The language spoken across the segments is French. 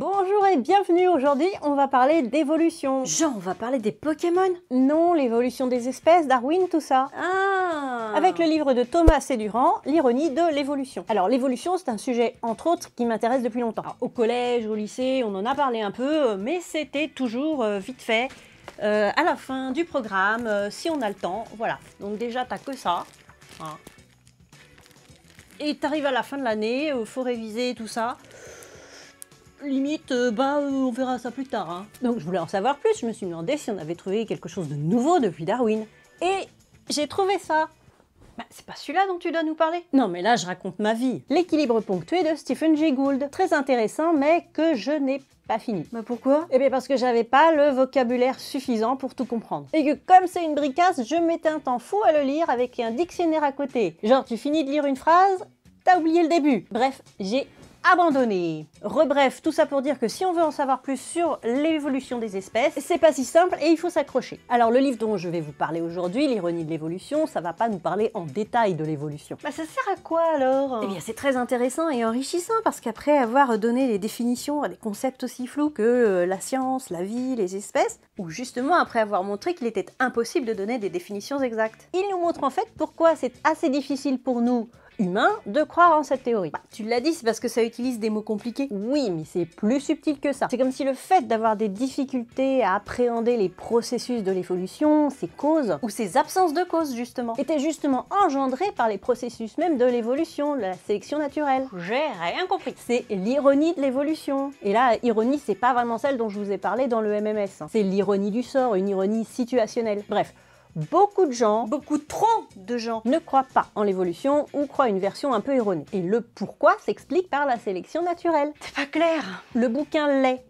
Bonjour et bienvenue. Aujourd'hui, on va parler d'évolution. Genre, on va parler des Pokémon Non, l'évolution des espèces, Darwin, tout ça. Ah Avec le livre de Thomas Durand, L'ironie de l'évolution. Alors, l'évolution, c'est un sujet, entre autres, qui m'intéresse depuis longtemps. Ah, au collège, au lycée, on en a parlé un peu, mais c'était toujours euh, vite fait. Euh, à la fin du programme, euh, si on a le temps, voilà. Donc déjà, t'as que ça. Hein. Et t'arrives à la fin de l'année, faut réviser tout ça limite, euh, bah, euh, on verra ça plus tard. Hein. Donc je voulais en savoir plus, je me suis demandé si on avait trouvé quelque chose de nouveau depuis Darwin. Et j'ai trouvé ça bah, c'est pas celui-là dont tu dois nous parler. Non, mais là, je raconte ma vie. L'équilibre ponctué de Stephen Jay Gould. Très intéressant, mais que je n'ai pas fini. mais bah, pourquoi Eh bien parce que j'avais pas le vocabulaire suffisant pour tout comprendre. Et que comme c'est une bricasse, je mettais un temps fou à le lire avec un dictionnaire à côté. Genre, tu finis de lire une phrase, t'as oublié le début. Bref, j'ai abandonné. Rebref, tout ça pour dire que si on veut en savoir plus sur l'évolution des espèces, c'est pas si simple et il faut s'accrocher. Alors le livre dont je vais vous parler aujourd'hui, L'ironie de l'évolution, ça va pas nous parler en détail de l'évolution. Bah ça sert à quoi alors Eh bien c'est très intéressant et enrichissant parce qu'après avoir donné des définitions à des concepts aussi flous que euh, la science, la vie, les espèces, ou justement après avoir montré qu'il était impossible de donner des définitions exactes. Il nous montre en fait pourquoi c'est assez difficile pour nous humain de croire en cette théorie. Bah, tu l'as dit, c'est parce que ça utilise des mots compliqués. Oui, mais c'est plus subtil que ça. C'est comme si le fait d'avoir des difficultés à appréhender les processus de l'évolution, ses causes, ou ses absences de causes justement, étaient justement engendré par les processus même de l'évolution, la sélection naturelle. J'ai rien compris. C'est l'ironie de l'évolution. Et là, ironie, c'est pas vraiment celle dont je vous ai parlé dans le MMS. C'est l'ironie du sort, une ironie situationnelle. Bref, beaucoup de gens, beaucoup trop de gens, ne croient pas en l'évolution ou croient une version un peu erronée. Et le pourquoi s'explique par la sélection naturelle. C'est pas clair Le bouquin l'est.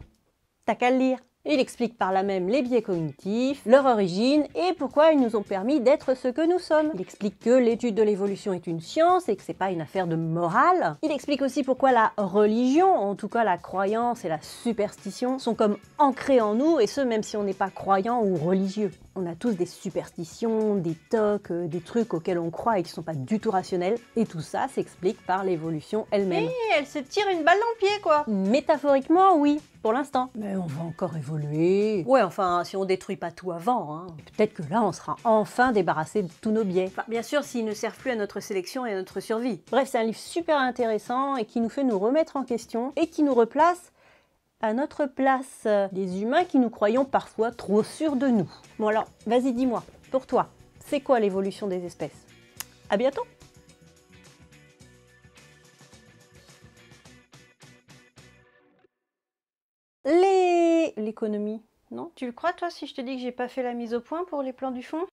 T'as qu'à le lire. Il explique par là même les biais cognitifs, leur origine et pourquoi ils nous ont permis d'être ce que nous sommes. Il explique que l'étude de l'évolution est une science et que c'est pas une affaire de morale. Il explique aussi pourquoi la religion, en tout cas la croyance et la superstition, sont comme ancrées en nous et ce même si on n'est pas croyant ou religieux. On a tous des superstitions, des tocs, euh, des trucs auxquels on croit et qui sont pas du tout rationnels. Et tout ça s'explique par l'évolution elle-même. Mais eh, elle se tire une balle dans le pied, quoi Métaphoriquement, oui, pour l'instant. Mais on va encore évoluer. Ouais, enfin, si on détruit pas tout avant, hein. peut-être que là, on sera enfin débarrassé de tous nos biais. bien sûr, s'ils ne servent plus à notre sélection et à notre survie. Bref, c'est un livre super intéressant et qui nous fait nous remettre en question et qui nous replace à notre place euh, des humains qui nous croyons parfois trop sûrs de nous. Bon alors, vas-y dis-moi, pour toi, c'est quoi l'évolution des espèces À bientôt Les... L'économie, non Tu le crois toi si je te dis que j'ai pas fait la mise au point pour les plans du fond